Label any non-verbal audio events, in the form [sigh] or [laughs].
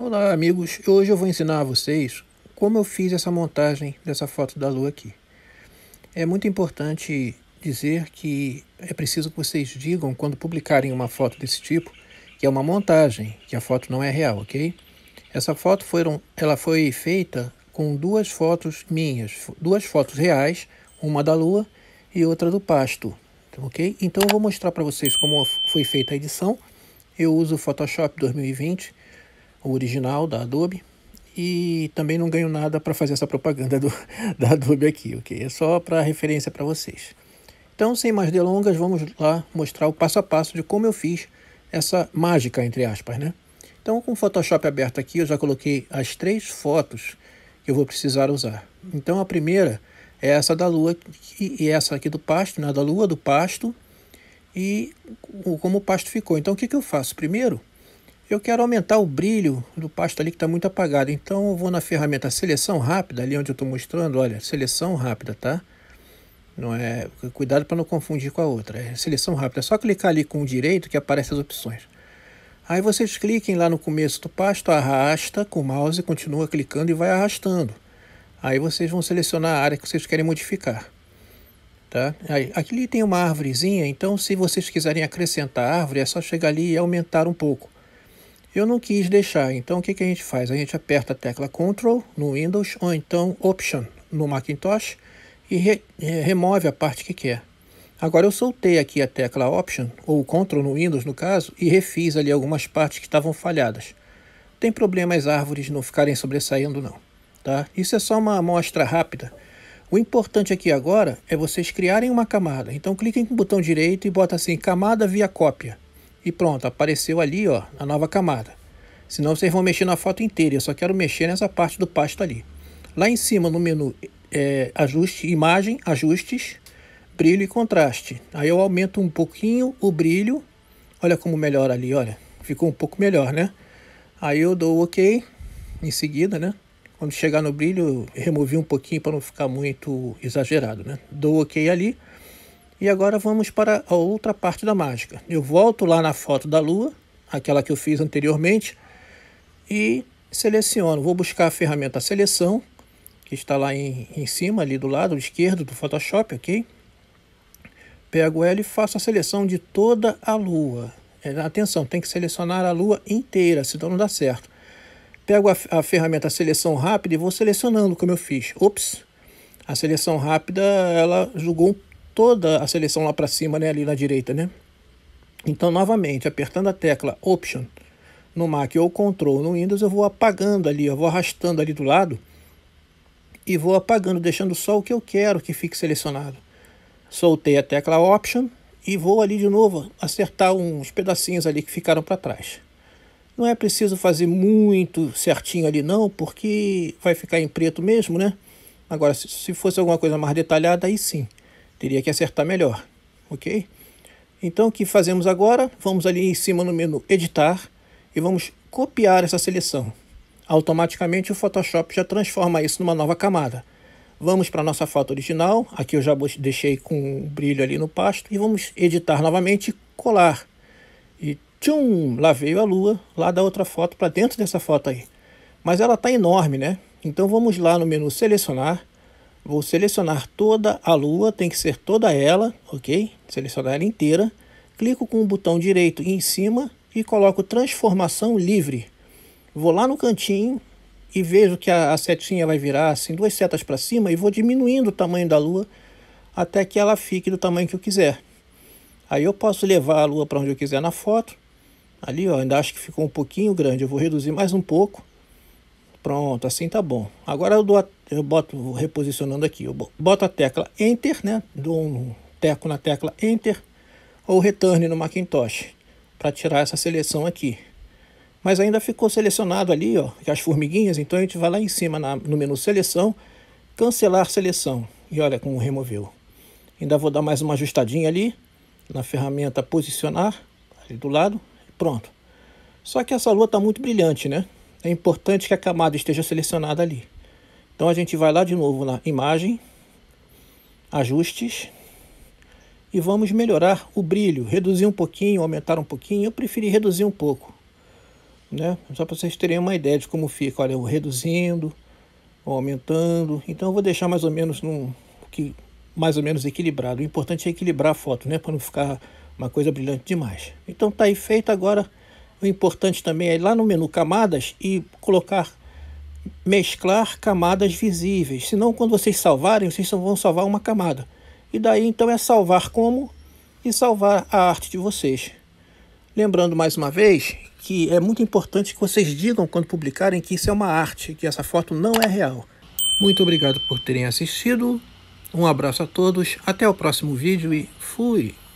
Olá amigos, hoje eu vou ensinar a vocês como eu fiz essa montagem dessa foto da lua aqui. É muito importante dizer que é preciso que vocês digam quando publicarem uma foto desse tipo que é uma montagem, que a foto não é real, ok? Essa foto foram, ela foi feita com duas fotos minhas, duas fotos reais, uma da lua e outra do pasto, ok? Então eu vou mostrar para vocês como foi feita a edição. Eu uso o Photoshop 2020 o original da Adobe, e também não ganho nada para fazer essa propaganda do, [laughs] da Adobe aqui, ok? É só para referência para vocês. Então, sem mais delongas, vamos lá mostrar o passo a passo de como eu fiz essa mágica, entre aspas, né? Então, com o Photoshop aberto aqui, eu já coloquei as três fotos que eu vou precisar usar. Então, a primeira é essa da lua e essa aqui do pasto, né? Da lua, do pasto e como o pasto ficou. Então, o que, que eu faço? Primeiro, eu quero aumentar o brilho do pasto ali que está muito apagado. Então eu vou na ferramenta seleção rápida, ali onde eu estou mostrando, olha, seleção rápida, tá? Não é, cuidado para não confundir com a outra. É seleção rápida. É só clicar ali com o direito que aparecem as opções. Aí vocês cliquem lá no começo do pasto, arrasta com o mouse, continua clicando e vai arrastando. Aí vocês vão selecionar a área que vocês querem modificar. Tá? Aí, aqui tem uma árvorezinha, então se vocês quiserem acrescentar a árvore, é só chegar ali e aumentar um pouco. Eu não quis deixar, então o que, que a gente faz? A gente aperta a tecla Ctrl no Windows ou então Option no Macintosh e re remove a parte que quer. Agora eu soltei aqui a tecla Option ou Ctrl no Windows no caso e refiz ali algumas partes que estavam falhadas. Tem problema as árvores não ficarem sobressaindo não, tá? Isso é só uma amostra rápida. O importante aqui agora é vocês criarem uma camada. Então cliquem com o botão direito e bota assim camada via cópia. E pronto, apareceu ali ó, a nova camada. Senão vocês vão mexer na foto inteira, eu só quero mexer nessa parte do pasto ali. Lá em cima no menu é, ajuste, imagem, ajustes, brilho e contraste. Aí eu aumento um pouquinho o brilho, olha como melhora ali, olha, ficou um pouco melhor, né? Aí eu dou ok, em seguida, né? Quando chegar no brilho, removi um pouquinho para não ficar muito exagerado, né? Dou ok ali. E agora vamos para a outra parte da mágica. Eu volto lá na foto da lua, aquela que eu fiz anteriormente, e seleciono. Vou buscar a ferramenta seleção, que está lá em, em cima, ali do lado esquerdo do Photoshop, ok? Pego ela e faço a seleção de toda a lua. É, atenção, tem que selecionar a lua inteira, senão não dá certo. Pego a, a ferramenta seleção rápida e vou selecionando como eu fiz. Ops, a seleção rápida ela julgou um toda a seleção lá para cima, né, ali na direita, né? Então, novamente, apertando a tecla Option no Mac ou Control no Windows, eu vou apagando ali, eu vou arrastando ali do lado e vou apagando, deixando só o que eu quero que fique selecionado. Soltei a tecla Option e vou ali de novo acertar uns pedacinhos ali que ficaram para trás. Não é preciso fazer muito certinho ali não, porque vai ficar em preto mesmo, né? Agora, se fosse alguma coisa mais detalhada, aí sim. Teria que acertar melhor, ok? Então, o que fazemos agora? Vamos ali em cima no menu Editar e vamos copiar essa seleção. Automaticamente o Photoshop já transforma isso numa nova camada. Vamos para a nossa foto original, aqui eu já deixei com um brilho ali no pasto, e vamos editar novamente colar. E tchum, lá veio a lua, lá da outra foto, para dentro dessa foto aí. Mas ela está enorme, né? Então vamos lá no menu Selecionar, Vou selecionar toda a lua, tem que ser toda ela, ok? Selecionar ela inteira. Clico com o botão direito em cima e coloco transformação livre. Vou lá no cantinho e vejo que a, a setinha vai virar assim, duas setas para cima e vou diminuindo o tamanho da lua até que ela fique do tamanho que eu quiser. Aí eu posso levar a lua para onde eu quiser na foto. Ali, ó, ainda acho que ficou um pouquinho grande, eu vou reduzir mais um pouco. Pronto, assim tá bom. Agora eu, dou, eu boto, reposicionando aqui, eu boto a tecla Enter, né? Dou um teco na tecla Enter ou Return no Macintosh para tirar essa seleção aqui. Mas ainda ficou selecionado ali, ó, as formiguinhas, então a gente vai lá em cima na, no menu Seleção, Cancelar Seleção. E olha como removeu. Ainda vou dar mais uma ajustadinha ali na ferramenta Posicionar, ali do lado, pronto. Só que essa lua tá muito brilhante, né? é importante que a camada esteja selecionada ali. Então a gente vai lá de novo na imagem, ajustes e vamos melhorar o brilho, reduzir um pouquinho, aumentar um pouquinho. Eu preferi reduzir um pouco, né? Só para vocês terem uma ideia de como fica. Olha, eu reduzindo, aumentando. Então eu vou deixar mais ou menos num que mais ou menos equilibrado. O importante é equilibrar a foto, né, para não ficar uma coisa brilhante demais. Então tá aí feito agora o importante também é ir lá no menu camadas e colocar mesclar camadas visíveis. Senão, quando vocês salvarem, vocês só vão salvar uma camada. E daí, então, é salvar como e salvar a arte de vocês. Lembrando mais uma vez que é muito importante que vocês digam quando publicarem que isso é uma arte, que essa foto não é real. Muito obrigado por terem assistido. Um abraço a todos, até o próximo vídeo e fui!